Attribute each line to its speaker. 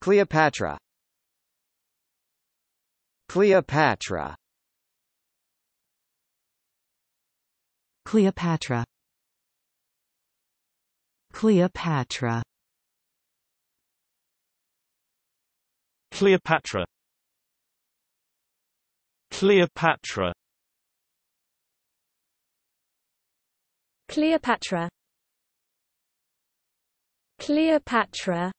Speaker 1: Cleopatra Cleopatra Cleopatra Cleopatra Cleopatra Cleopatra Cleopatra Cleopatra